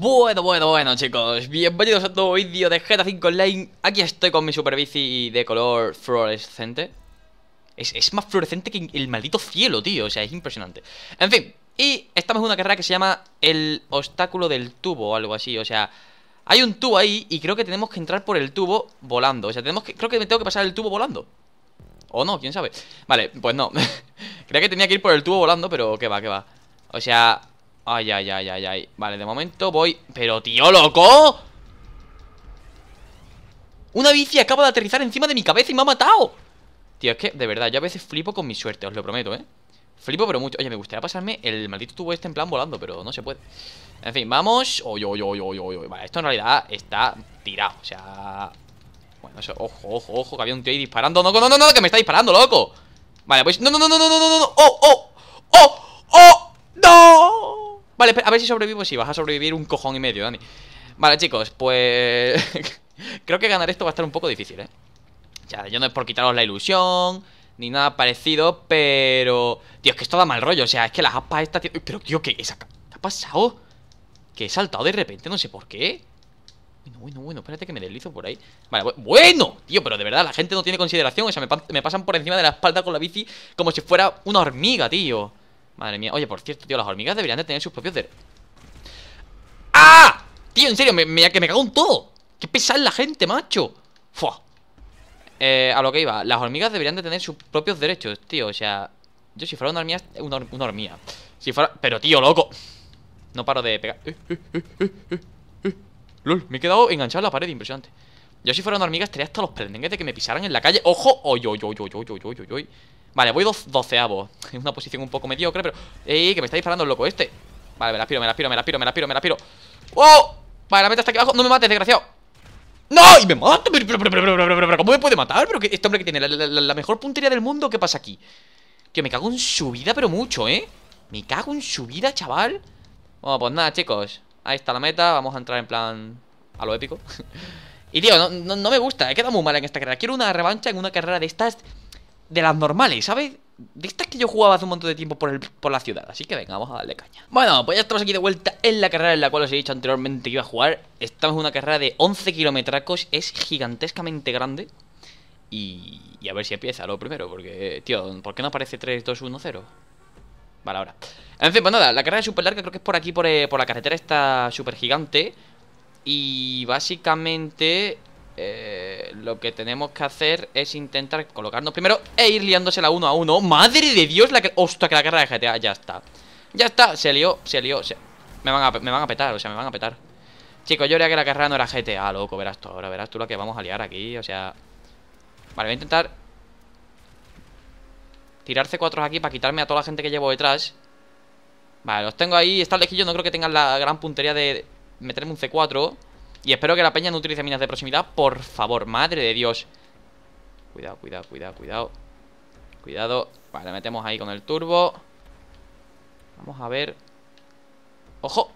Bueno, bueno, bueno chicos, bienvenidos a todo vídeo de GTA 5 Online Aquí estoy con mi Super Bici de color fluorescente es, más fluorescente que el maldito cielo, tío, o sea, es impresionante En fin, y estamos en una carrera que se llama el obstáculo del tubo o algo así, o sea Hay un tubo ahí y creo que tenemos que entrar por el tubo volando O sea, tenemos que, creo que me tengo que pasar el tubo volando O no, quién sabe Vale, pues no Creía que tenía que ir por el tubo volando, pero que va, que va O sea, Ay, ay, ay, ay, ay Vale, de momento voy... ¡Pero tío, loco! Una bici acaba de aterrizar encima de mi cabeza y me ha matado Tío, es que, de verdad, yo a veces flipo con mi suerte, os lo prometo, ¿eh? Flipo, pero mucho Oye, me gustaría pasarme el maldito tubo este en plan volando, pero no se puede En fin, vamos Oye, oye, oye, oye, oye Vale, esto en realidad está tirado, o sea... Bueno, eso, ojo, ojo, ojo, que había un tío ahí disparando No, no, no, no, que me está disparando, loco Vale, pues, no, no, no, no, no, no, no, no Oh, oh, oh, oh, no Vale, a ver si sobrevivo. Si vas a sobrevivir un cojón y medio, Dani. Vale, chicos, pues... Creo que ganar esto va a estar un poco difícil, ¿eh? O sea, yo no es por quitaros la ilusión ni nada parecido, pero... Tío, es que esto da mal rollo, o sea, es que las aspas estas... Pero, tío, ¿qué, esa... ¿qué ha pasado? Que he saltado de repente, no sé por qué Bueno, bueno, bueno, espérate que me deslizo por ahí Vale, bueno, tío, pero de verdad, la gente no tiene consideración O sea, me, me pasan por encima de la espalda con la bici como si fuera una hormiga, tío Madre mía. Oye, por cierto, tío, las hormigas deberían de tener sus propios derechos. ¡Ah! Tío, en serio, me, que me cago en todo. ¡Qué pesada es la gente, macho! ¡Fua! Eh, a lo que iba, las hormigas deberían de tener sus propios derechos, tío. O sea, yo si fuera una hormiga. Una, hormiga. Si fuera. Pero, tío, loco. No paro de pegar. Eh, eh, eh, Lol, me he quedado enganchado en la pared, impresionante. Yo si fuera una hormiga estaría hasta los prendengues de que me pisaran en la calle. ¡Ojo! ¡Oy, oy, oy, oy, oy, oy, oy, oy! Vale, voy doceavo En una posición un poco mediocre, pero... ¡Ey, que me está disparando el loco este! Vale, me la piro, me la piro, me la piro, me la piro, me la piro ¡Oh! Vale, la meta está aquí abajo No me mates, desgraciado ¡No! ¡Y me mata! ¿Cómo me puede matar? Pero que este hombre que tiene la, mejor puntería del mundo ¿Qué pasa aquí? Tío, me cago en su vida, pero mucho, ¿eh? Me cago en su vida, chaval Bueno, pues nada, chicos Ahí está la meta Vamos a entrar en plan... A lo épico Y tío, no, no me gusta He quedado muy mal en esta carrera Quiero una revancha en una carrera de estas de las normales, ¿sabes? de que yo jugaba hace un montón de tiempo por, el, por la ciudad. Así que venga, vamos a darle caña. Bueno, pues ya estamos aquí de vuelta en la carrera en la cual os he dicho anteriormente que iba a jugar. Estamos en una carrera de 11 kilometracos. Es gigantescamente grande. Y, y a ver si empieza lo primero, porque, tío, ¿por qué no aparece 3, 2, 1, 0? Vale, ahora. En fin, pues nada, la carrera es súper larga. Creo que es por aquí, por, eh, por la carretera está súper gigante. Y básicamente eh, lo que tenemos que hacer es intentar colocarnos primero e ir liándosela uno a uno. ¡Madre de Dios! La que... ¡Ostras, que la carrera de GTA! Ya está. Ya está. Se lió, se lió. Me, van a, me van a petar, o sea, me van a petar. Chicos, yo haría que la carrera no era GTA, loco. Verás tú ahora, verás tú Lo que vamos a liar aquí, o sea... Vale, voy a intentar... Tirar C4 aquí para quitarme a toda la gente que llevo detrás. Vale, los tengo ahí. Está yo no creo que tengan la gran puntería de meterme un C4... Y espero que la peña no utilice minas de proximidad, por favor, madre de Dios. Cuidado, cuidado, cuidado, cuidado. Cuidado. Vale, metemos ahí con el turbo. Vamos a ver. ¡Ojo!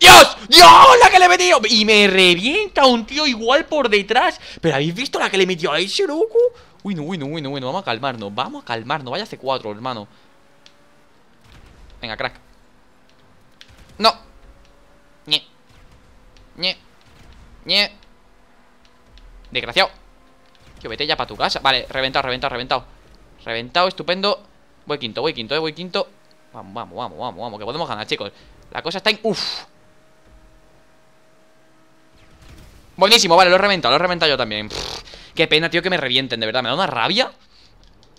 ¡Dios! ¡Dios! ¡La que le he metido! Y me revienta un tío igual por detrás. ¿Pero habéis visto la que le metió a ese loco? Uy, no, uy, no, uy, no, uy, no. Vamos a calmarnos. Vamos a calmarnos. Vaya C4, hermano. Venga, crack. No. Ñe. Ñe. Desgraciado. Que vete ya para tu casa. Vale, reventado, reventado, reventado. Reventado, estupendo. Voy quinto, voy quinto, eh, voy quinto. Vamos, vamos, vamos, vamos, vamos. Que podemos ganar, chicos. La cosa está en. Uf. Buenísimo, vale, lo he reventado, lo he reventado yo también. qué pena, tío, que me revienten, de verdad. Me da una rabia.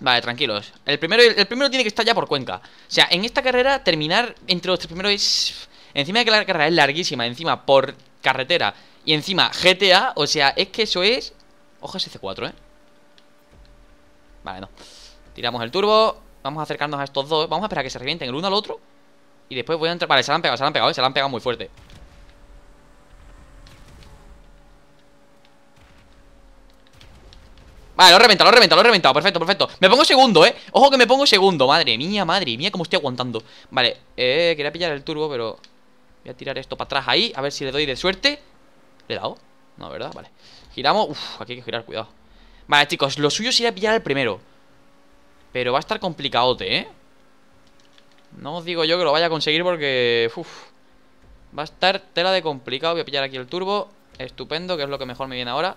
Vale, tranquilos. El primero, el primero tiene que estar ya por Cuenca. O sea, en esta carrera, terminar entre los tres primeros es. Encima de que la carrera es larguísima, encima por carretera y encima GTA, o sea, es que eso es... ese C4, ¿eh? Vale, no Tiramos el turbo Vamos a acercarnos a estos dos Vamos a esperar a que se revienten el uno al otro Y después voy a entrar... Vale, se la han pegado, se la han pegado, ¿eh? Se la han pegado muy fuerte Vale, lo he reventado, lo he reventado, lo he reventado Perfecto, perfecto Me pongo segundo, eh Ojo que me pongo segundo Madre mía, madre mía Como estoy aguantando Vale, eh... Quería pillar el turbo, pero... Voy a tirar esto para atrás ahí, a ver si le doy de suerte ¿Le he dado? No, ¿verdad? Vale Giramos, uff, aquí hay que girar, cuidado Vale, chicos, lo suyo sería pillar el primero Pero va a estar complicadote, ¿eh? No os digo yo que lo vaya a conseguir porque... va a estar tela de complicado Voy a pillar aquí el turbo Estupendo, que es lo que mejor me viene ahora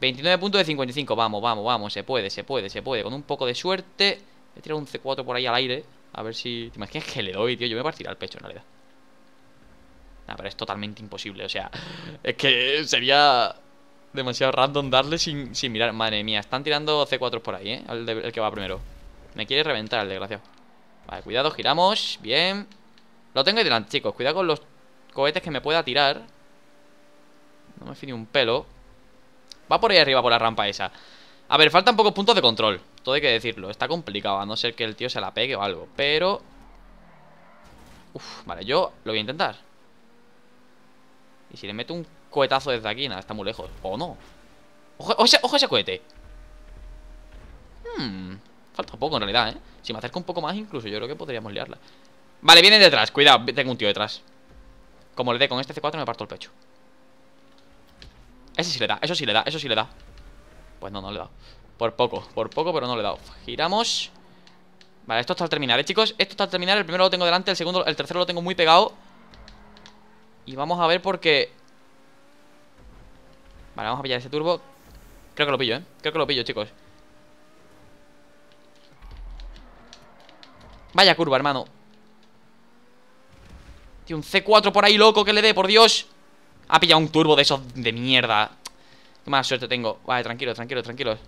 29 puntos de 55 Vamos, vamos, vamos Se puede, se puede, se puede Con un poco de suerte Voy a tirar un C4 por ahí al aire A ver si... ¿Te que le doy, tío? Yo me voy a partir al pecho en realidad pero es totalmente imposible, o sea, es que sería demasiado random darle sin, mirar. Madre mía, están tirando C4 por ahí, ¿eh? El, que va primero. Me quiere reventar el desgraciado. Vale, cuidado, giramos. Bien. Lo tengo ahí delante, chicos. Cuidado con los cohetes que me pueda tirar. No me fío un pelo. Va por ahí arriba, por la rampa esa. A ver, faltan pocos puntos de control. Todo hay que decirlo. Está complicado, a no ser que el tío se la pegue o algo. Pero... Uf, vale, yo lo voy a intentar. Y si le meto un cohetazo desde aquí, nada, está muy lejos. ¿O no? ¡Ojo, ojo, ese, cohete! Hmm, falta poco en realidad, ¿eh? Si me acerco un poco más incluso, yo creo que podríamos liarla. Vale, vienen detrás, cuidado, tengo un tío detrás. Como le dé con este C4 me parto el pecho. Ese sí le da, eso sí le da, eso sí le da. Pues no, no le da Por poco, por poco, pero no le da Giramos. Vale, esto está al terminar, ¿eh, chicos? Esto está al terminar, el primero lo tengo delante, el segundo, el tercero lo tengo muy pegado. Y vamos a ver por qué... Vale, vamos a pillar ese turbo Creo que lo pillo, ¿eh? Creo que lo pillo, chicos Vaya curva, hermano Tío, un C4 por ahí, loco, que le dé, por Dios Ha pillado un turbo de esos de mierda Qué mala suerte tengo Vale, tranquilo, tranquilo, tranquilo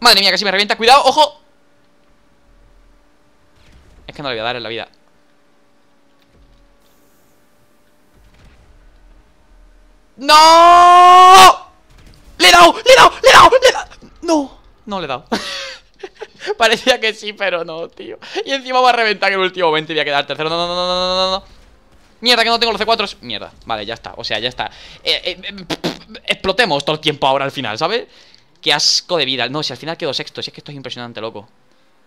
Madre mía, casi me revienta Cuidado, ojo no le voy a dar en la vida ¡No! ¡Le he dado! ¡Le he dado! ¡Le he dado! ¡Le he ¡No! No le he dado Parecía que sí, pero no, tío Y encima va a reventar en el último momento y voy a quedar tercero No, no, no, no, no, no, Mierda, que no tengo los C4 Mierda, vale, ya está, o sea, ya está eh, eh, eh, Explotemos todo el tiempo ahora al final, ¿sabes? Qué asco de vida No, si al final quedo sexto, si es que esto es impresionante, loco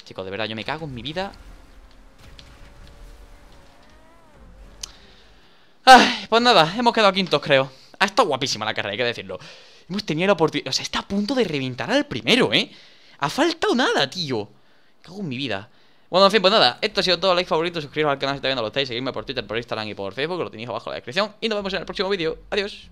Chicos, de verdad, yo me cago en mi vida Ay, pues nada, hemos quedado quintos, creo. Ha estado guapísima la carrera, hay que decirlo. Hemos tenido la oportunidad... O sea, está a punto de reventar al primero, ¿eh? Ha faltado nada, tío. Cago en mi vida. Bueno, en fin, pues nada, esto ha sido todo. Like, favorito, suscribiros al canal si todavía no lo estáis, seguidme por Twitter, por Instagram y por Facebook, lo tenéis abajo en la descripción. Y nos vemos en el próximo vídeo. Adiós.